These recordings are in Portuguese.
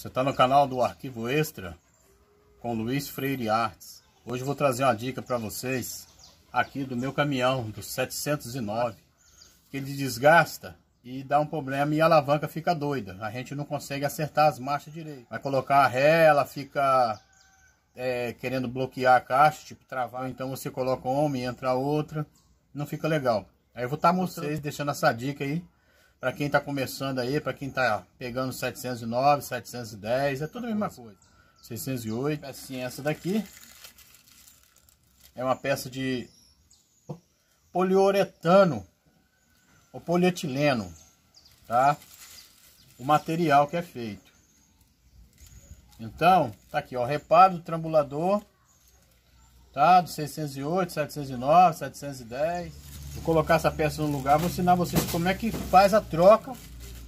Você está no canal do Arquivo Extra com Luiz Freire Artes. Hoje vou trazer uma dica para vocês aqui do meu caminhão, do 709, que ele desgasta e dá um problema e a alavanca fica doida. A gente não consegue acertar as marchas direito. Vai colocar a ré, ela fica é, querendo bloquear a caixa, tipo travar. Então você coloca uma e entra outra, não fica legal. Aí eu vou estar tá mostrando, deixando essa dica aí para quem está começando aí, para quem está pegando 709, 710, é tudo a mesma coisa. 608. Assim, essa daqui é uma peça de poliuretano ou polietileno, tá? O material que é feito. Então, tá aqui, ó, reparo do trambulador, tá? Do 608, 709, 710. Vou colocar essa peça no lugar, vou ensinar vocês como é que faz a troca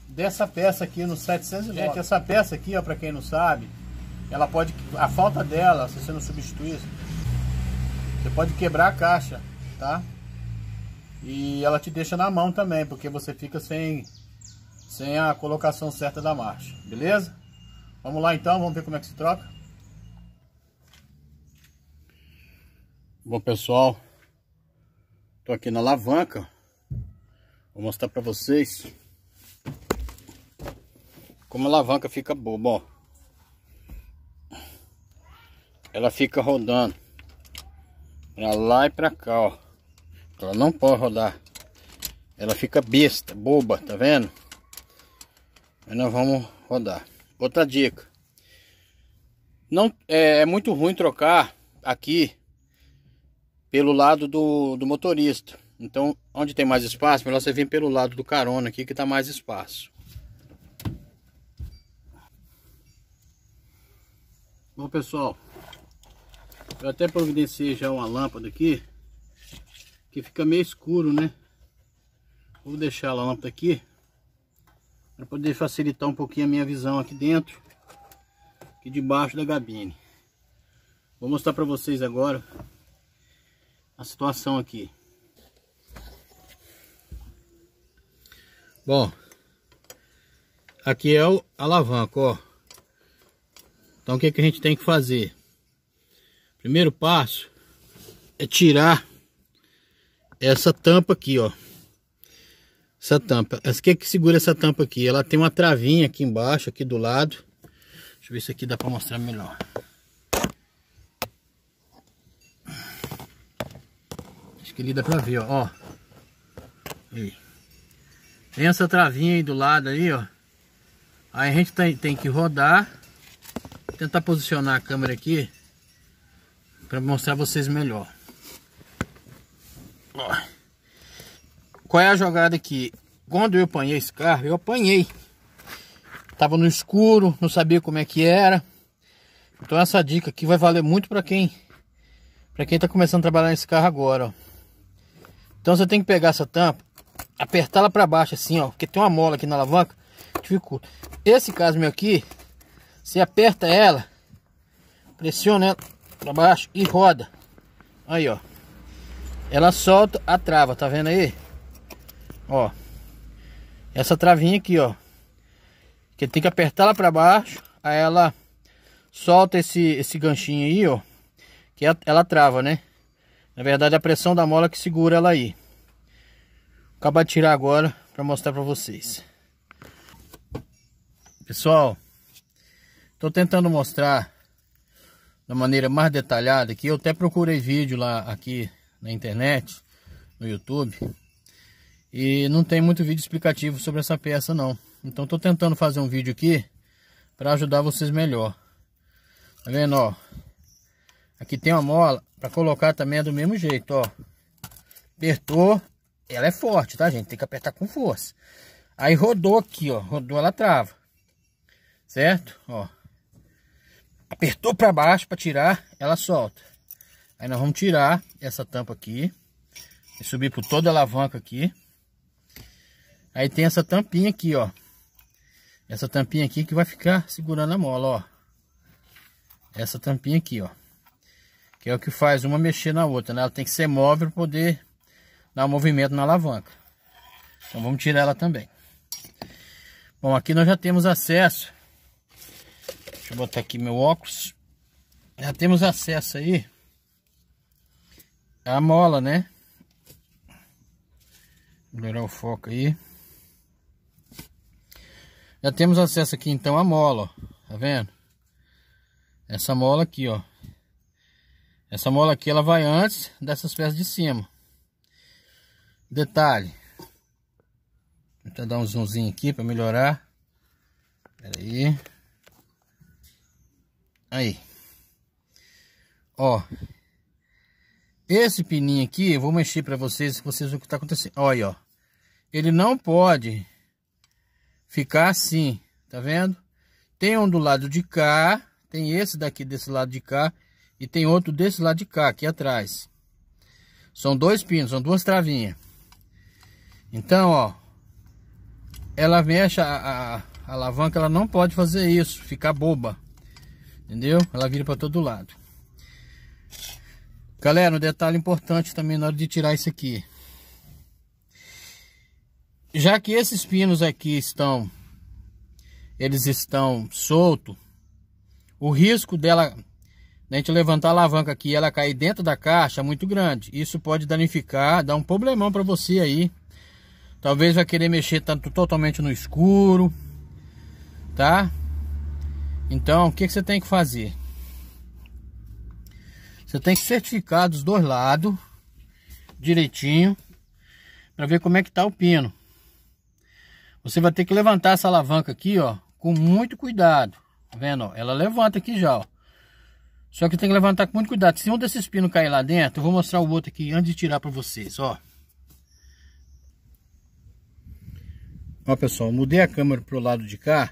dessa peça aqui no 709. Gente, essa peça aqui, ó, para quem não sabe, ela pode a falta dela, se você não substituir, você pode quebrar a caixa, tá? E ela te deixa na mão também, porque você fica sem sem a colocação certa da marcha, beleza? Vamos lá então, vamos ver como é que se troca. Bom pessoal, Tô aqui na alavanca. Vou mostrar pra vocês. Como a alavanca fica boba, ó. Ela fica rodando. para lá e para cá, ó. Ela não pode rodar. Ela fica besta, boba, tá vendo? Mas nós vamos rodar. Outra dica. Não, é, é muito ruim trocar aqui pelo lado do, do motorista. Então, onde tem mais espaço, melhor você vir pelo lado do carona aqui, que está mais espaço. Bom, pessoal, eu até providenciei já uma lâmpada aqui, que fica meio escuro, né? Vou deixar a lâmpada aqui, para poder facilitar um pouquinho a minha visão aqui dentro, aqui debaixo da gabine. Vou mostrar para vocês agora a situação aqui. Bom, aqui é o alavanco, ó. Então o que, que a gente tem que fazer? Primeiro passo é tirar essa tampa aqui, ó. Essa tampa. Essa que que segura essa tampa aqui? Ela tem uma travinha aqui embaixo, aqui do lado. Deixa eu ver se aqui dá para mostrar melhor. Acho que ali dá pra ver, ó. ó. Aí. Tem essa travinha aí do lado aí, ó. Aí a gente tem, tem que rodar. Tentar posicionar a câmera aqui. Pra mostrar vocês melhor. Ó. Qual é a jogada aqui? Quando eu apanhei esse carro, eu apanhei. Tava no escuro, não sabia como é que era. Então essa dica aqui vai valer muito para quem para quem tá começando a trabalhar nesse carro agora, ó. Então você tem que pegar essa tampa, apertá-la para baixo assim, ó, porque tem uma mola aqui na alavanca, dificulta. Esse caso meu aqui, você aperta ela, pressiona ela para baixo e roda. Aí, ó. Ela solta a trava, tá vendo aí? Ó. Essa travinha aqui, ó. Que tem que apertar ela para baixo, aí ela solta esse esse ganchinho aí, ó, que é ela trava, né? Na verdade, a pressão da mola que segura ela aí. Vou acabar de tirar agora para mostrar para vocês. Pessoal, estou tentando mostrar da maneira mais detalhada que Eu até procurei vídeo lá aqui na internet, no YouTube. E não tem muito vídeo explicativo sobre essa peça não. Então estou tentando fazer um vídeo aqui para ajudar vocês melhor. Tá vendo, ó? Aqui tem uma mola Pra colocar também é do mesmo jeito, ó. Apertou, ela é forte, tá, gente? Tem que apertar com força. Aí rodou aqui, ó. Rodou, ela trava. Certo? Ó. Apertou pra baixo pra tirar, ela solta. Aí nós vamos tirar essa tampa aqui. E subir por toda a alavanca aqui. Aí tem essa tampinha aqui, ó. Essa tampinha aqui que vai ficar segurando a mola, ó. Essa tampinha aqui, ó. Que é o que faz uma mexer na outra, né? Ela tem que ser móvel para poder dar um movimento na alavanca. Então vamos tirar ela também. Bom, aqui nós já temos acesso. Deixa eu botar aqui meu óculos. Já temos acesso aí à mola, né? Melhorar o foco aí. Já temos acesso aqui então à mola, ó. Tá vendo? Essa mola aqui, ó. Essa mola aqui ela vai antes dessas peças de cima. Detalhe. Vou dar um zoomzinho aqui para melhorar. Pera aí. Aí. Ó. Esse pininho aqui, eu vou mexer para vocês, vocês verem o que tá acontecendo. Olha, ó. Ele não pode ficar assim, tá vendo? Tem um do lado de cá, tem esse daqui desse lado de cá e tem outro desse lado de cá, aqui atrás. São dois pinos, são duas travinhas. Então, ó. Ela mexe a, a, a alavanca, ela não pode fazer isso, ficar boba. Entendeu? Ela vira para todo lado. Galera, um detalhe importante também na hora de tirar isso aqui. Já que esses pinos aqui estão, eles estão soltos, o risco dela né, a gente levantar a alavanca aqui e ela cair dentro da caixa é muito grande. Isso pode danificar, dar um problemão para você aí. Talvez vai querer mexer tanto totalmente no escuro, tá? Então, o que, que você tem que fazer? Você tem que certificar dos dois lados direitinho para ver como é que tá o pino. Você vai ter que levantar essa alavanca aqui, ó, com muito cuidado. Tá vendo? Ela levanta aqui já, ó. Só que tem que levantar com muito cuidado. Se um desses pinos cair lá dentro, eu vou mostrar o outro aqui antes de tirar para vocês, ó. Ó, pessoal, mudei a câmera pro lado de cá.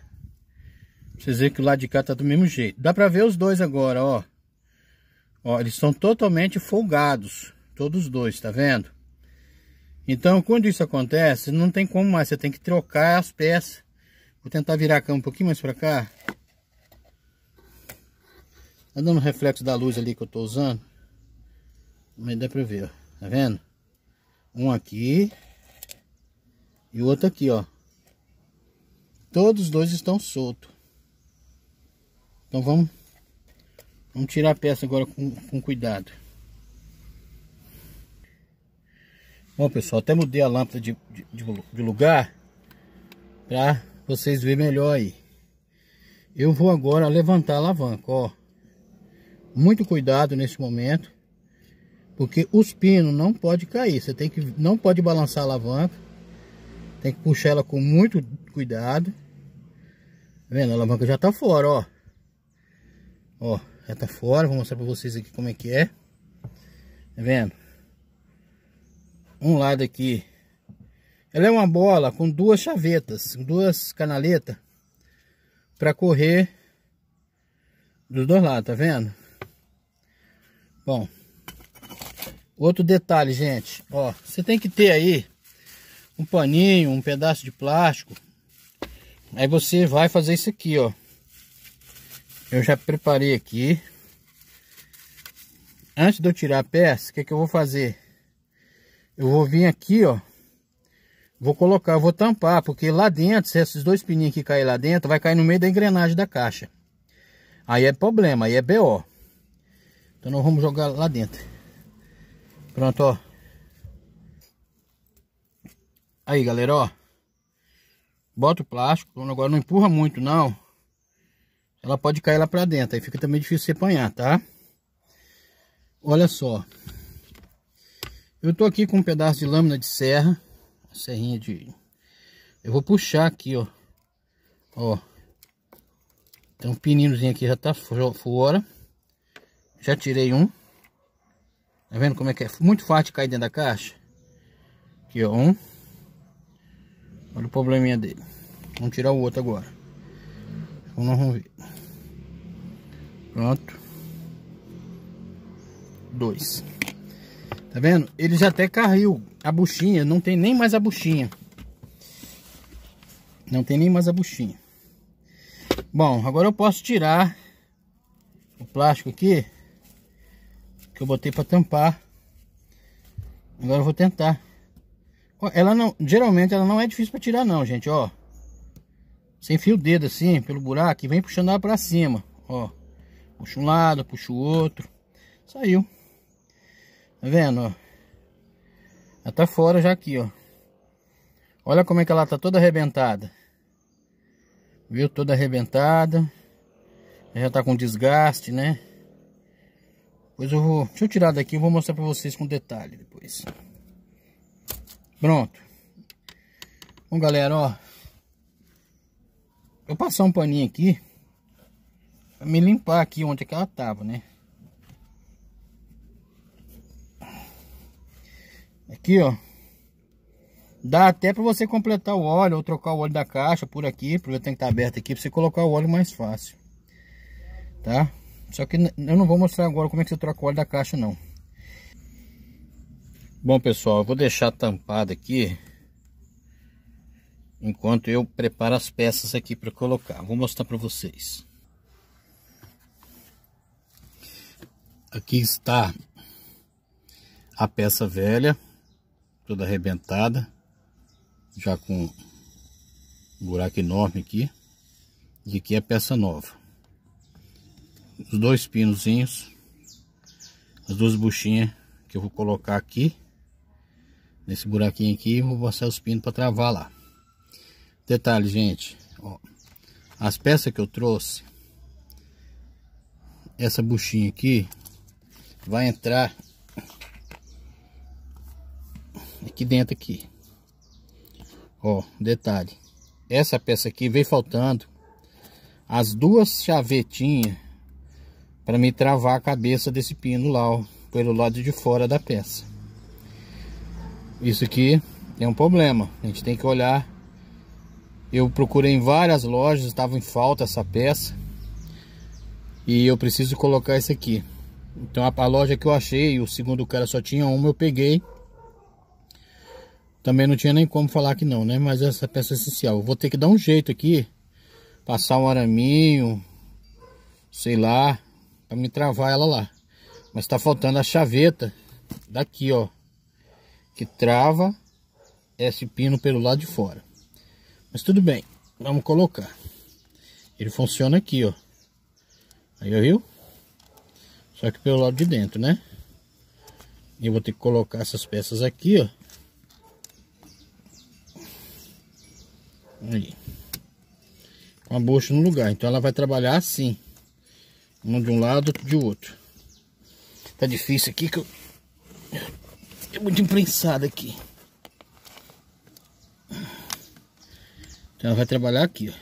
vocês verem que o lado de cá tá do mesmo jeito. Dá para ver os dois agora, ó. Ó, eles estão totalmente folgados. Todos os dois, tá vendo? Então, quando isso acontece, não tem como mais. Você tem que trocar as peças. Vou tentar virar a câmera um pouquinho mais para cá. Tá dando reflexo da luz ali que eu tô usando. Mas dá pra ver, ó. Tá vendo? Um aqui. E o outro aqui, ó. Todos os dois estão soltos. Então vamos... Vamos tirar a peça agora com, com cuidado. Bom, pessoal, até mudei a lâmpada de, de, de lugar para vocês verem melhor aí. Eu vou agora levantar a alavanca, ó muito cuidado nesse momento, porque os pinos não pode cair, você tem que não pode balançar a alavanca, tem que puxar ela com muito cuidado. Tá vendo? A alavanca já tá fora, ó. Ó, já tá fora, vou mostrar para vocês aqui como é que é. Tá vendo? Um lado aqui. Ela é uma bola com duas chavetas, duas canaletas para correr dos dois lados, tá vendo? Bom, outro detalhe, gente, ó, você tem que ter aí um paninho, um pedaço de plástico. Aí você vai fazer isso aqui, ó. Eu já preparei aqui. Antes de eu tirar a peça, o que, é que eu vou fazer? Eu vou vir aqui, ó. Vou colocar, vou tampar, porque lá dentro, se esses dois pininhos que cair lá dentro, vai cair no meio da engrenagem da caixa. Aí é problema, aí é BO. Então nós vamos jogar lá dentro. Pronto, ó. Aí, galera, ó. Bota o plástico. Agora não empurra muito, não. Ela pode cair lá pra dentro. Aí fica também difícil você apanhar, tá? Olha só. Eu tô aqui com um pedaço de lâmina de serra. Serrinha de... Eu vou puxar aqui, ó. Ó. Tem um pininozinho aqui, já tá fora. Já tirei um. Tá vendo como é que é? Muito fácil cair dentro da caixa. Aqui, ó, um. Olha o probleminha dele. Vamos tirar o outro agora. Então vamos ver. Pronto. Dois. Tá vendo? Ele já até caiu a buchinha. Não tem nem mais a buchinha. Não tem nem mais a buchinha. Bom, agora eu posso tirar o plástico aqui que eu botei para tampar. Agora eu vou tentar. Ela não, geralmente ela não é difícil para tirar não, gente, ó. sem fio o dedo assim pelo buraco e vem puxando ela para cima, ó. Puxa um lado, puxa o outro. Saiu. Tá vendo, ó? Ela tá fora já aqui, ó. Olha como é que ela tá toda arrebentada. Viu? Toda arrebentada. Já tá com desgaste, né? Depois eu vou... Deixa eu tirar daqui, e vou mostrar pra vocês com detalhe depois. Pronto. Bom, galera, ó. Vou passar um paninho aqui. Pra me limpar aqui onde é que ela tava, né? Aqui, ó. Dá até pra você completar o óleo ou trocar o óleo da caixa por aqui. Aproveitar que tá aberto aqui pra você colocar o óleo mais fácil. Tá? Só que eu não vou mostrar agora como é que você troca o óleo da caixa não. Bom pessoal, eu vou deixar tampado aqui enquanto eu preparo as peças aqui para colocar. Vou mostrar para vocês. Aqui está a peça velha, toda arrebentada, já com um buraco enorme aqui. E aqui é a peça nova os dois pinozinhos, as duas buchinhas que eu vou colocar aqui, nesse buraquinho aqui, vou passar os pinos para travar lá. Detalhe, gente, ó, as peças que eu trouxe, essa buchinha aqui vai entrar aqui dentro aqui. Ó, detalhe, essa peça aqui veio faltando as duas chavetinhas para me travar a cabeça desse pino lá, ó, pelo lado de fora da peça. Isso aqui é um problema, a gente tem que olhar. Eu procurei em várias lojas, estava em falta essa peça. E eu preciso colocar isso aqui. Então a, a loja que eu achei, o segundo cara só tinha uma, eu peguei. Também não tinha nem como falar que não, né? Mas essa peça é essencial. Eu vou ter que dar um jeito aqui. Passar um araminho, sei lá, para me travar ela lá. Mas tá faltando a chaveta daqui, ó, que trava esse pino pelo lado de fora. Mas tudo bem, vamos colocar. Ele funciona aqui, ó. Aí, ó, viu? Só que pelo lado de dentro, né? Eu vou ter que colocar essas peças aqui, ó. Aí. Com a bucha no lugar. Então ela vai trabalhar assim. Um de um lado, de outro. Tá difícil aqui que eu... É muito imprensado aqui. Então ela vai trabalhar aqui, ó.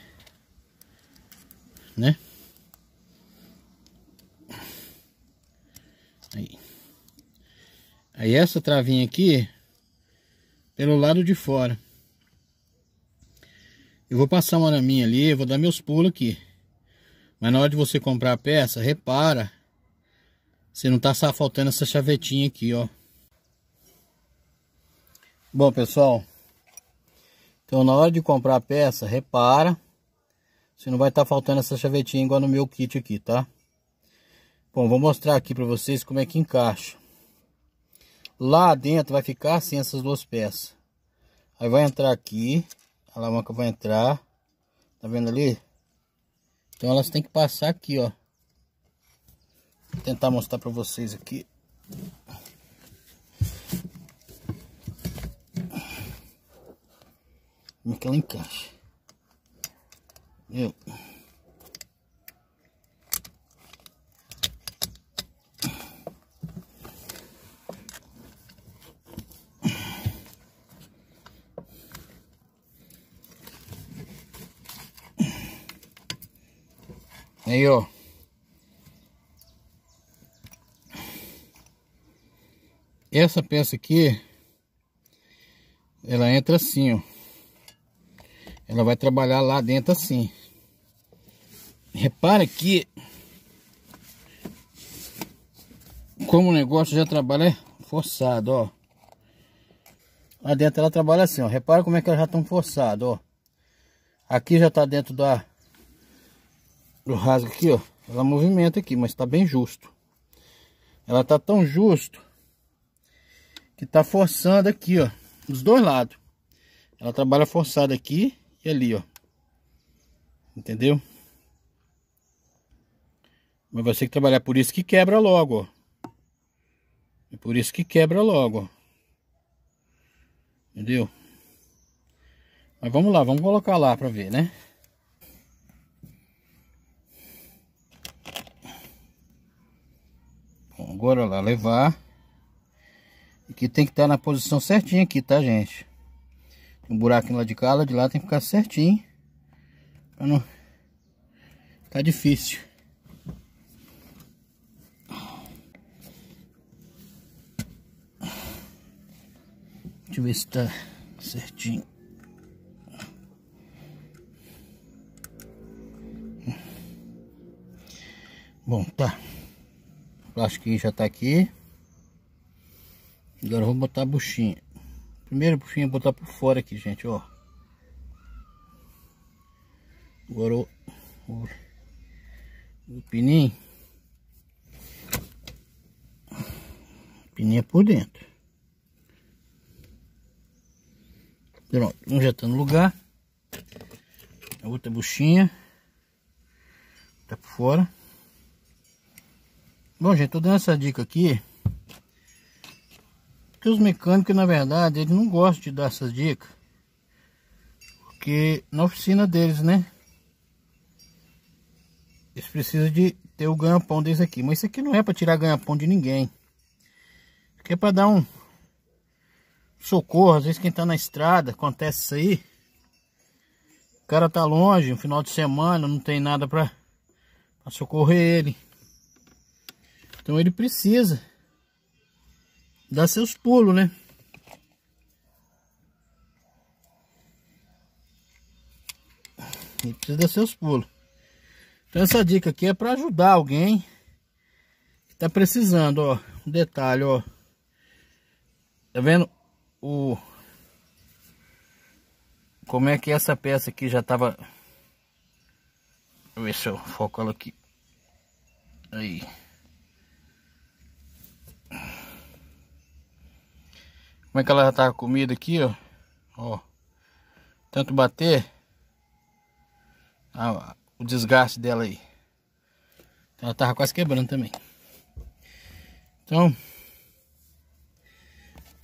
Né? Aí. Aí essa travinha aqui, pelo lado de fora. Eu vou passar uma na minha ali, vou dar meus pulos aqui. Mas na hora de você comprar a peça, repara se não tá faltando essa chavetinha aqui, ó. Bom, pessoal. Então, na hora de comprar a peça, repara se não vai estar tá faltando essa chavetinha igual no meu kit aqui, tá? Bom, vou mostrar aqui para vocês como é que encaixa. Lá dentro vai ficar assim essas duas peças. Aí vai entrar aqui, a alavanca vai entrar, tá vendo ali? Então elas têm que passar aqui, ó. Vou tentar mostrar para vocês aqui. Como é que ela encaixa? Eu. Aí, ó. Essa peça aqui, ela entra assim, ó. Ela vai trabalhar lá dentro assim. Repara que como o negócio já trabalha forçado, ó. Lá dentro ela trabalha assim, ó. Repara como é que ela já estão forçado ó. Aqui já tá dentro da o rasgo aqui, ó, ela movimenta aqui, mas tá bem justo. Ela tá tão justo que tá forçando aqui, ó, dos dois lados. Ela trabalha forçada aqui e ali, ó. Entendeu? Mas você que trabalhar por isso que quebra logo, ó. É por isso que quebra logo, ó. Entendeu? Mas vamos lá, vamos colocar lá pra ver, né? Agora lá, levar. E que tem que estar tá na posição certinha aqui, tá, gente? Tem um buraquinho lá de cá, lá de lá tem que ficar certinho. Pra não... Tá difícil. Deixa eu ver se tá certinho. Bom, tá plastiquinho já tá aqui. Agora vamos botar a buchinha. Primeiro buchinha é botar por fora aqui, gente, ó. Agora o, o, o pininho. pininho é por dentro. Pronto, um já tá no lugar. A outra buchinha. Tá por fora. Bom, gente, tô dando essa dica aqui. Porque os mecânicos, na verdade, eles não gostam de dar essas dicas. Porque na oficina deles, né? Eles precisam de ter o ganha-pão desse aqui. Mas isso aqui não é para tirar ganha-pão de ninguém. aqui é para dar um socorro. Às vezes quem tá na estrada, acontece isso aí. O cara tá longe, no final de semana, não tem nada para socorrer ele. Então ele precisa dar seus pulos, né? Ele precisa dar seus pulos. Então essa dica aqui é para ajudar alguém que tá precisando, ó. Um detalhe, ó. Tá vendo? O... Como é que essa peça aqui já tava... Deixa eu ver se eu foco ela aqui. Aí. Como é que ela já tá comida aqui, ó. Ó. Tanto bater. o desgaste dela aí. Ela tava quase quebrando também. Então.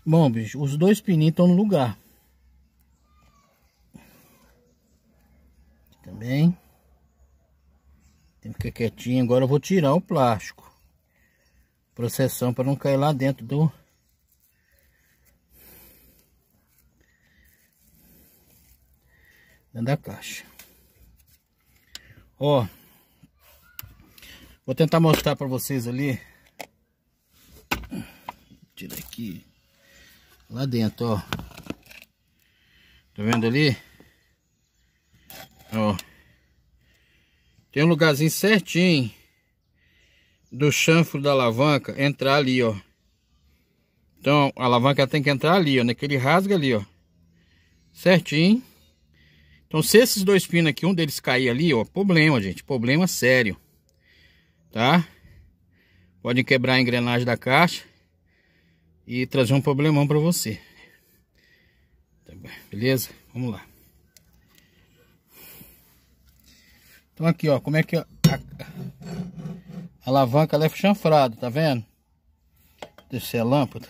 Bom, bicho. Os dois pininhos estão no lugar. também. Tem que ficar quietinho. Agora eu vou tirar o plástico. Processão para não cair lá dentro do dentro da caixa. Ó, vou tentar mostrar para vocês ali. Tira aqui. Lá dentro, ó. Tá vendo ali? Ó. Tem um lugarzinho certinho do chanfro da alavanca entrar ali, ó. Então, a alavanca tem que entrar ali, ó, naquele rasga ali, ó. Certinho. Então, se esses dois pinos aqui, um deles cair ali, ó, problema, gente, problema sério, tá? Pode quebrar a engrenagem da caixa e trazer um problemão para você. Tá beleza? Vamos lá. Então aqui, ó, como é que a, a alavanca ela é chanfrada, tá vendo? Descer a é lâmpada.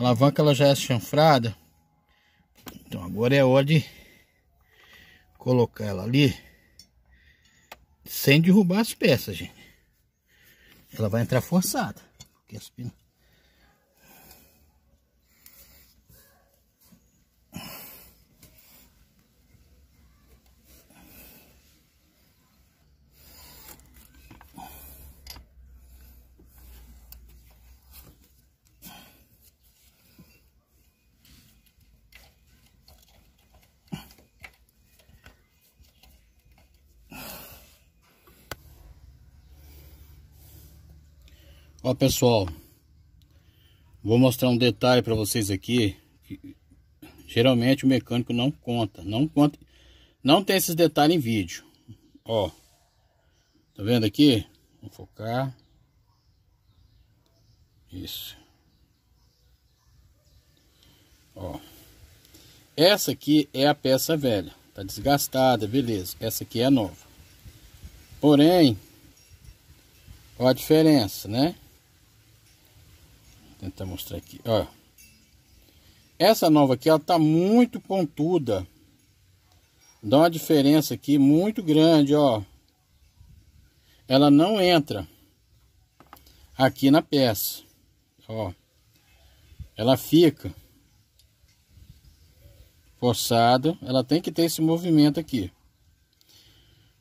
A alavanca ela já é chanfrada. Então agora é hora de colocar ela ali sem derrubar as peças, gente. Ela vai entrar forçada. Porque as peças Ó pessoal, vou mostrar um detalhe para vocês aqui. geralmente o mecânico não conta, não conta, não tem esses detalhes em vídeo. Ó, tá vendo aqui? Vou focar. Isso. Ó, essa aqui é a peça velha, tá desgastada, beleza. Essa aqui é nova. Porém, ó a diferença, né? tentar mostrar aqui, ó. Essa nova aqui, ela tá muito pontuda. Dá uma diferença aqui muito grande, ó. Ela não entra aqui na peça, ó. Ela fica forçada, ela tem que ter esse movimento aqui.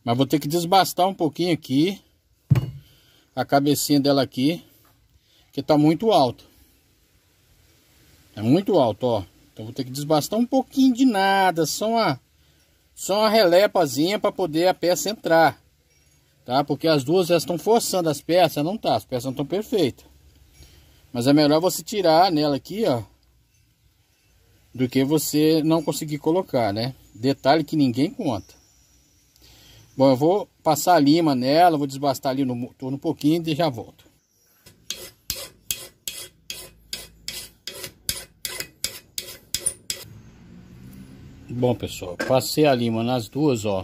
Mas vou ter que desbastar um pouquinho aqui, a cabecinha dela aqui, que tá muito alta. É muito alto, ó. Então vou ter que desbastar um pouquinho de nada, só uma, só uma relepazinha para poder a peça entrar. Tá? Porque as duas estão forçando as peças, não tá, as peças não estão perfeitas. Mas é melhor você tirar nela aqui, ó, do que você não conseguir colocar, né? Detalhe que ninguém conta. Bom, eu vou passar a lima nela, vou desbastar ali no motor um pouquinho e já volto. Bom, pessoal, passei a lima nas duas, ó.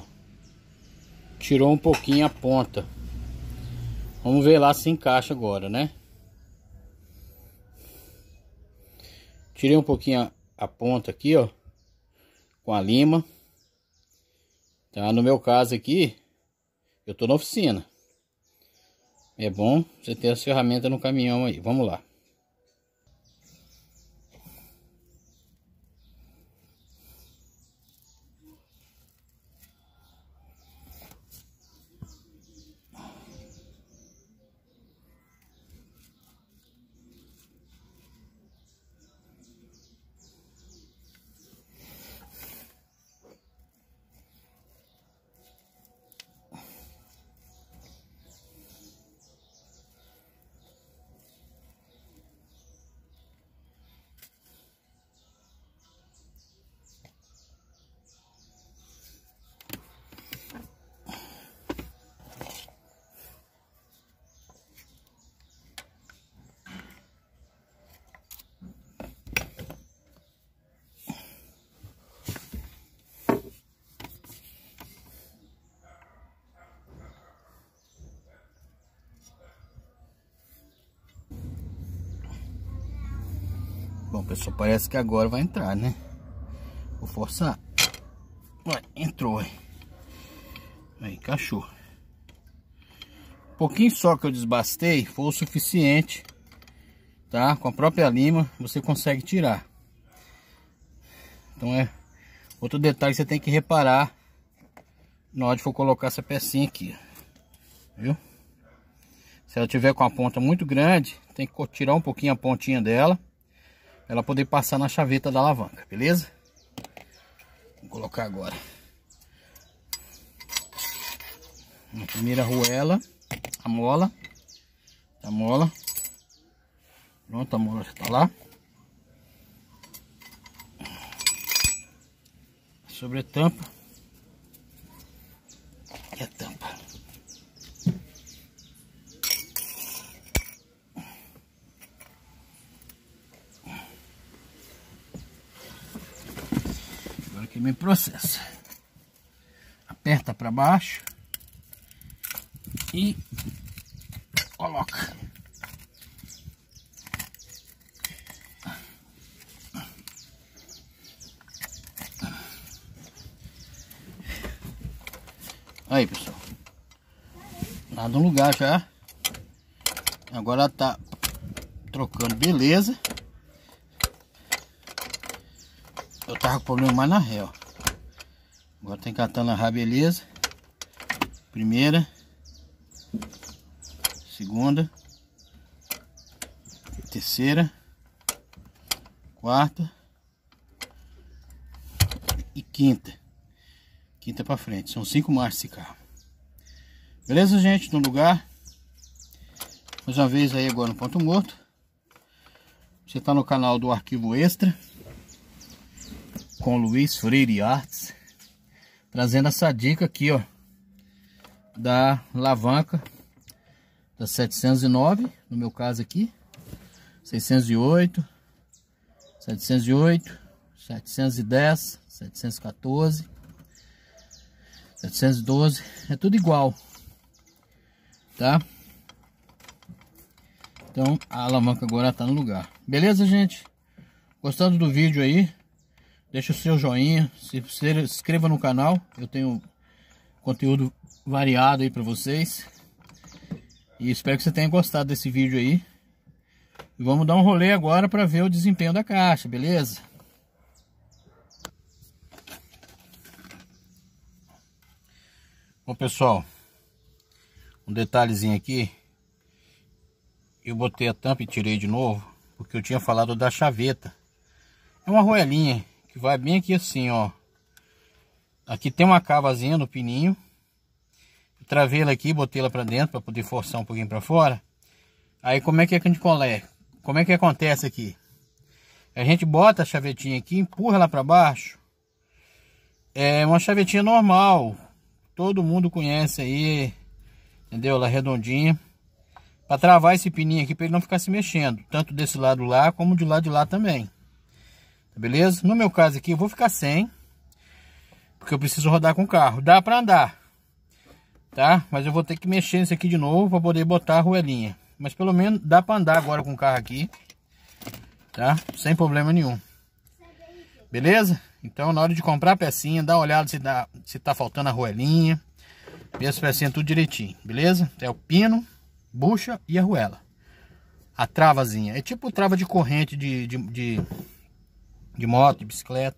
Tirou um pouquinho a ponta. Vamos ver lá se encaixa agora, né? Tirei um pouquinho a, a ponta aqui, ó. Com a lima. Tá? No meu caso aqui, eu tô na oficina. É bom você ter as ferramentas no caminhão aí. Vamos lá. Bom, pessoal, parece que agora vai entrar, né? Vou forçar. Vai, entrou, aí. Aí, cachorro. Um pouquinho só que eu desbastei foi o suficiente, tá? Com a própria lima você consegue tirar. Então é outro detalhe que você tem que reparar na hora de for colocar essa pecinha aqui, viu? Se ela tiver com a ponta muito grande, tem que tirar um pouquinho a pontinha dela ela poder passar na chaveta da alavanca, beleza? Vou colocar agora. Na primeira arruela, a mola. Tá a mola. Pronto, a mola já está lá. Sobre a tampa. processo. Aperta para baixo e coloca. Aí, pessoal. Lá no lugar já. Agora tá trocando, beleza. Eu tava com problema mais na ré, ó. Agora tem tá catando a rabeleza. Primeira. Segunda. Terceira. Quarta. E quinta. Quinta para frente. São cinco marchas esse carro. Beleza, gente? No lugar. Mais uma vez aí agora no ponto morto. Você está no canal do Arquivo Extra. Com Luiz Freire Artes. Trazendo essa dica aqui, ó. Da alavanca da 709, no meu caso aqui. 608, 708, 710, 714, 712, é tudo igual, tá? Então a alavanca agora tá no lugar. Beleza, gente? Gostando do vídeo aí? Deixa o seu joinha, se inscreva no canal. Eu tenho conteúdo variado aí para vocês. E espero que você tenha gostado desse vídeo aí. E vamos dar um rolê agora para ver o desempenho da caixa, beleza? Bom pessoal, um detalhezinho aqui. Eu botei a tampa e tirei de novo, porque eu tinha falado da chaveta. É uma roelinha que vai bem aqui assim, ó. Aqui tem uma cavazinha no pininho. travei ela aqui, botei ela para dentro para poder forçar um pouquinho para fora. Aí como é que é a gente coleta? Como é que acontece aqui? A gente bota a chavetinha aqui, empurra ela para baixo. É uma chavetinha normal. Todo mundo conhece aí. Entendeu? Ela é redondinha. Para travar esse pininho aqui para ele não ficar se mexendo, tanto desse lado lá como de lado de lá também. Tá beleza? No meu caso aqui eu vou ficar sem. Porque eu preciso rodar com o carro. Dá pra andar. Tá? Mas eu vou ter que mexer nisso aqui de novo pra poder botar a roelinha. Mas pelo menos dá pra andar agora com o carro aqui. Tá? Sem problema nenhum. Beleza? Então na hora de comprar a pecinha, dá uma olhada se, dá, se tá faltando a roelinha. Vê as pecinhas tudo direitinho. Beleza? É o pino, bucha e a roela. A travazinha. É tipo trava de corrente de, de, de de moto, de bicicleta.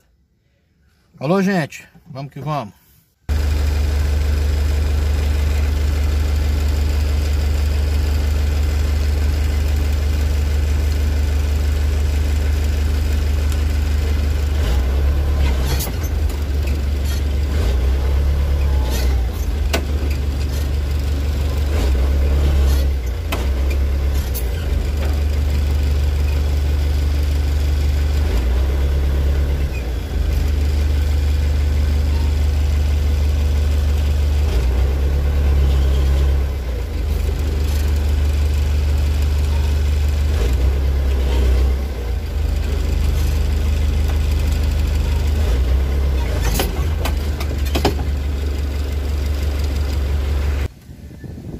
Alô gente. Vamos que vamos.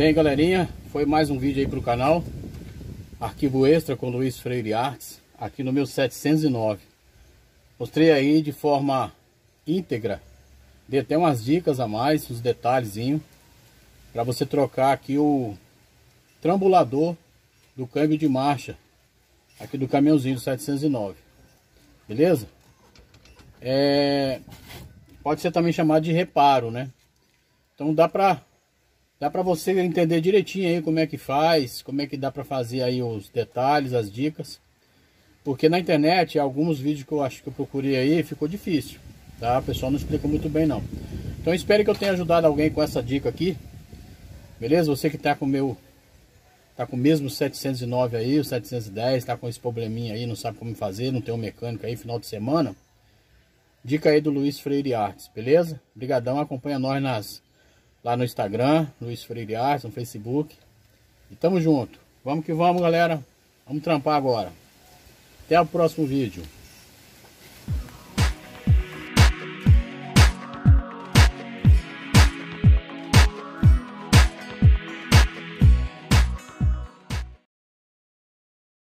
Bem galerinha, foi mais um vídeo aí para o canal Arquivo extra com Luiz Freire Artes Aqui no meu 709 Mostrei aí de forma íntegra Dei até umas dicas a mais, uns detalhezinhos para você trocar aqui o trambulador do câmbio de marcha Aqui do caminhãozinho 709 Beleza? É... Pode ser também chamado de reparo, né? Então dá para Dá para você entender direitinho aí como é que faz, como é que dá para fazer aí os detalhes, as dicas. Porque na internet, alguns vídeos que eu acho que eu procurei aí, ficou difícil, tá? O pessoal não explicou muito bem não. Então espero que eu tenha ajudado alguém com essa dica aqui. Beleza? Você que tá com o meu tá com o mesmo 709 aí, o 710, tá com esse probleminha aí, não sabe como fazer, não tem um mecânico aí final de semana. Dica aí do Luiz Freire Artes, beleza? Obrigadão, acompanha nós nas lá no Instagram, Luiz Freire Artes, no Facebook. E tamo junto. Vamos que vamos, galera. Vamos trampar agora. Até o próximo vídeo.